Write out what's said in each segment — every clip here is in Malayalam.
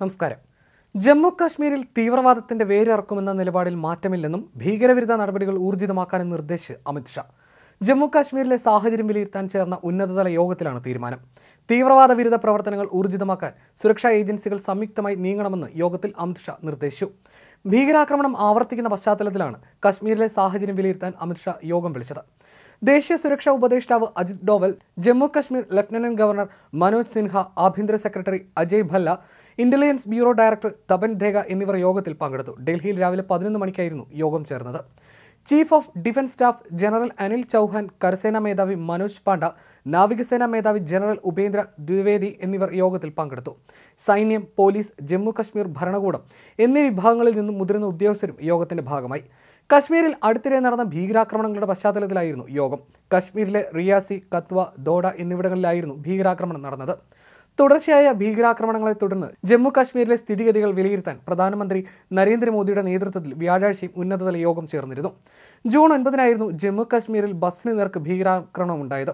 നമസ്കാരം ജമ്മു കാശ്മീരിൽ തീവ്രവാദത്തിന്റെ വേരിറക്കുമെന്ന നിലപാടിൽ മാറ്റമില്ലെന്നും ഭീകരവിരുദ്ധ നടപടികൾ ഊർജിതമാക്കാനും നിർദ്ദേശിച്ച് അമിത്ഷാ ജമ്മു കാശ്മീരിലെ സാഹചര്യം വിലയിരുത്താൻ ചേർന്ന ഉന്നതതല യോഗത്തിലാണ് തീരുമാനം തീവ്രവാദ വിരുദ്ധ പ്രവർത്തനങ്ങൾ ഊർജിതമാക്കാൻ സുരക്ഷാ ഏജൻസികൾ സംയുക്തമായി നീങ്ങണമെന്ന് യോഗത്തിൽ അമിത്ഷാ നിർദ്ദേശിച്ചു ഭീകരാക്രമണം ആവർത്തിക്കുന്ന പശ്ചാത്തലത്തിലാണ് കശ്മീരിലെ സാഹചര്യം വിലയിരുത്താൻ അമിത്ഷാ യോഗം വിളിച്ചത് ദേശീയ സുരക്ഷാ ഉപദേഷ്ടാവ് അജിത് ഡോവൽ ജമ്മു കശ്മീർ ലഫ്റ്റനന്റ് ഗവർണർ മനോജ് സിൻഹ ആഭ്യന്തര secretary Ajay Bhalla intelligence bureau director Tapan Deka എന്നിവർ യോഗത്തിൽ പങ്കെടുത്തു ഡൽഹിയിൽ രാവിലെ പതിനൊന്ന് മണിക്കായിരുന്നു യോഗം ചേർന്നത് chief of defence staff general Anil Chauhan കരസേനാ മേധാവി മനോജ് പാണ്ഡ നാവികസേനാ മേധാവി ജനറൽ ഉപേന്ദ്ര ദ്വിവേദി എന്നിവർ യോഗത്തിൽ പങ്കെടുത്തു സൈന്യം പോലീസ് ജമ്മു കശ്മീർ ഭരണകൂടം എന്നീ വിഭാഗങ്ങളിൽ നിന്നും മുതിർന്ന ഉദ്യോഗസ്ഥരും യോഗത്തിന്റെ ഭാഗമായി കശ്മീരിൽ അടുത്തിടെ നടന്ന ഭീകരാക്രമണങ്ങളുടെ പശ്ചാത്തലത്തിലായിരുന്നു യോഗം കശ്മീരിലെ റിയാസി കത്വ ദോഡ എന്നിവിടങ്ങളിലായിരുന്നു ഭീകരാക്രമണം നടന്നത് തുടർച്ചയായ ഭീകരാക്രമണങ്ങളെ തുടർന്ന് ജമ്മു കാശ്മീരിലെ സ്ഥിതിഗതികൾ വിലയിരുത്താൻ പ്രധാനമന്ത്രി നരേന്ദ്രമോദിയുടെ നേതൃത്വത്തിൽ വ്യാഴാഴ്ചയും ഉന്നതതല യോഗം ചേർന്നിരുന്നു ജൂൺ ഒൻപതിനായിരുന്നു ജമ്മു കാശ്മീരിൽ ബസ്സിന് നേർക്ക് ഭീകരാക്രമണം ഉണ്ടായത്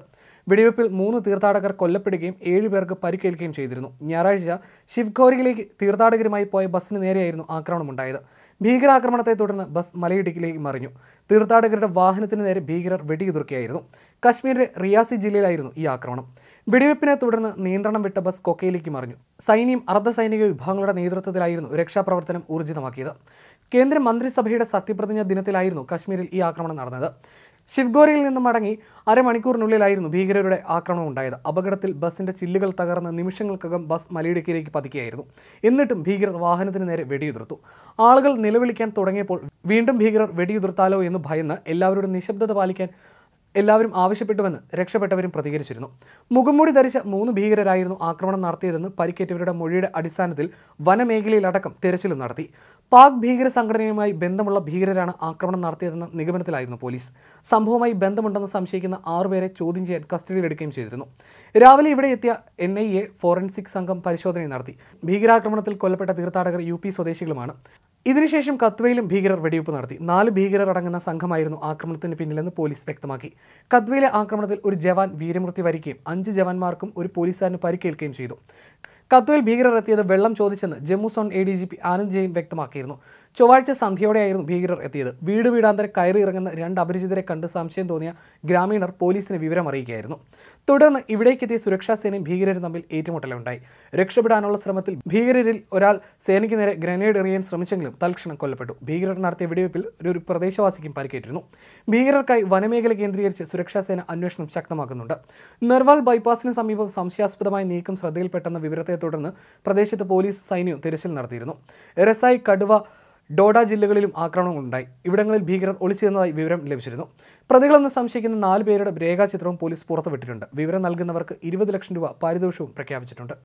വെടിവെപ്പിൽ മൂന്ന് തീർത്ഥാടകർ കൊല്ലപ്പെടുകയും ഏഴ് പേർക്ക് പരിക്കേൽക്കുകയും ചെയ്തിരുന്നു ഞായറാഴ്ച ശിവ്ഖോരിയിലേക്ക് തീർത്ഥാടകരുമായി പോയ ബസ്സിന് നേരെയായിരുന്നു ആക്രമണമുണ്ടായത് ഭീകരാക്രമണത്തെ തുടർന്ന് ബസ് മലയിടുക്കിലേക്ക് മറിഞ്ഞു തീർത്ഥാടകരുടെ വാഹനത്തിന് നേരെ ഭീകരർ വെടിയുതിർക്കുകയായിരുന്നു കശ്മീരിലെ റിയാസി ജില്ലയിലായിരുന്നു ഈ ആക്രമണം വെടിവെപ്പിനെ തുടർന്ന് നിയന്ത്രണം വിട്ട ബസ് കൊക്കയിലേക്ക് മറിഞ്ഞു സൈന്യം അർദ്ധസൈനിക വിഭാഗങ്ങളുടെ നേതൃത്വത്തിലായിരുന്നു രക്ഷാപ്രവർത്തനം ഊർജിതമാക്കിയത് കേന്ദ്ര മന്ത്രിസഭയുടെ സത്യപ്രതിജ്ഞാ ദിനത്തിലായിരുന്നു കശ്മീരിൽ ഈ ആക്രമണം നടന്നത് ശിവ്ഗോരയിൽ നിന്നും മടങ്ങി അരമണിക്കൂറിനുള്ളിലായിരുന്നു ഭീകരരുടെ ആക്രമണം ഉണ്ടായത് അപകടത്തിൽ ബസിന്റെ ചില്ലുകൾ തകർന്ന് നിമിഷങ്ങൾക്കകം ബസ് മലയിടുക്കിലേക്ക് പതിക്കുകയായിരുന്നു എന്നിട്ടും ഭീകരർ വാഹനത്തിന് നേരെ വെടിയുതിർത്തു ആളുകൾ നിലവിളിക്കാൻ തുടങ്ങിയപ്പോൾ വീണ്ടും ഭീകരർ വെടിയുതിർത്താലോ എന്ന് ഭയന്ന് എല്ലാവരോടും നിശബ്ദത പാലിക്കാൻ എല്ലാവരും ആവശ്യപ്പെട്ടുവെന്ന് രക്ഷപ്പെട്ടവരും പ്രതികരിച്ചിരുന്നു മുഖംമൂടി ധരിച്ച മൂന്ന് ഭീകരരായിരുന്നു ആക്രമണം നടത്തിയതെന്ന് പരിക്കേറ്റവരുടെ മൊഴിയുടെ അടിസ്ഥാനത്തിൽ വനമേഖലയിലടക്കം തെരച്ചിലും നടത്തി പാക് ഭീകര സംഘടനയുമായി ബന്ധമുള്ള ഭീകരരാണ് ആക്രമണം നടത്തിയതെന്ന നിഗമനത്തിലായിരുന്നു പോലീസ് സംഭവവുമായി ബന്ധമുണ്ടെന്ന് സംശയിക്കുന്ന ആറുപേരെ ചോദ്യം ചെയ്യാൻ കസ്റ്റഡിയിലെടുക്കുകയും ചെയ്തിരുന്നു രാവിലെ ഇവിടെ എത്തിയ എൻ ഐ എ ഫോറൻസിക് സംഘം പരിശോധന നടത്തി ഭീകരാക്രമണത്തിൽ കൊല്ലപ്പെട്ട തീർത്ഥാടകർ യു സ്വദേശികളുമാണ് ഇതിനുശേഷം കത്വയിലും ഭീകരർ വെടിവെപ്പ് നടത്തി നാല് ഭീകരർ അടങ്ങുന്ന സംഘമായിരുന്നു ആക്രമണത്തിന് പിന്നിലെന്ന് പോലീസ് വ്യക്തമാക്കി കത്വയിലെ ആക്രമണത്തിൽ ഒരു ജവാൻ വീരമൃത്യു വരിക്കുകയും അഞ്ച് ജവാന്മാർക്കും ഒരു പോലീസുകാരന് പരിക്കേൽക്കുകയും ചെയ്തു കത്തുവിൽ ഭീകരർ എത്തിയത് വെള്ളം ചോദിച്ചെന്ന് Jammu zone A D G P Anand Jain വ്യക്തമാക്കിയിരുന്നു ചൊവ്വാഴ്ച സന്ധ്യയോടെയായിരുന്നു ഭീകരർ എത്തിയത് വീട് വീടാന്തരം കയറി ഇറങ്ങുന്ന രണ്ട് അപരിചിതരെ കണ്ട് സംശയം തോന്നിയ ഗ്രാമീണർ പോലീസിന് വിവരം അറിയിക്കുകയായിരുന്നു തുടർന്ന് ഇവിടേക്കെത്തിയ സുരക്ഷാ ഭീകരരും തമ്മിൽ ഏറ്റുമുട്ടലുണ്ടായി രക്ഷപ്പെടാനുള്ള ശ്രമത്തിൽ ഭീകരരിൽ ഒരാൾ സേനയ്ക്ക് നേരെ ഗ്രനേഡ് എറിയാൻ ശ്രമിച്ചെങ്കിലും തൽക്ഷണം കൊല്ലപ്പെട്ടു ഭീകരർ നടത്തിയ വെടിവയ്പിൽ ഒരു പ്രദേശവാസിക്കും പരിക്കേറ്റിരുന്നു ഭീകരർക്കായി വനമേഖല കേന്ദ്രീകരിച്ച് സുരക്ഷാ സേന അന്വേഷണം ശക്തമാക്കുന്നുണ്ട് നിർവാൾ ബൈപ്പാസിന് സമീപം സംശയാസ്പദമായ നീക്കം ശ്രദ്ധയിൽപ്പെട്ടെന്ന വിവരത്തെ തുടർന്ന് പ്രദേശത്ത് പോലീസ് സൈന്യവും തിരച്ചിൽ നടത്തിയിരുന്നു എറസായി കടുവ ഡോഡ ജില്ലകളിലും ആക്രമണങ്ങളുണ്ടായി ഇവിടങ്ങളിൽ ഭീകരർ ഒളിച്ചിരുന്നതായി വിവരം ലഭിച്ചിരുന്നു പ്രതികളെന്ന് സംശയിക്കുന്ന നാല് പേരുടെ രേഖാചിത്രവും പോലീസ് പുറത്തുവിട്ടിട്ടുണ്ട് വിവരം നൽകുന്നവർക്ക് ഇരുപത് ലക്ഷം രൂപ പാരിതോഷവും പ്രഖ്യാപിച്ചിട്ടുണ്ട്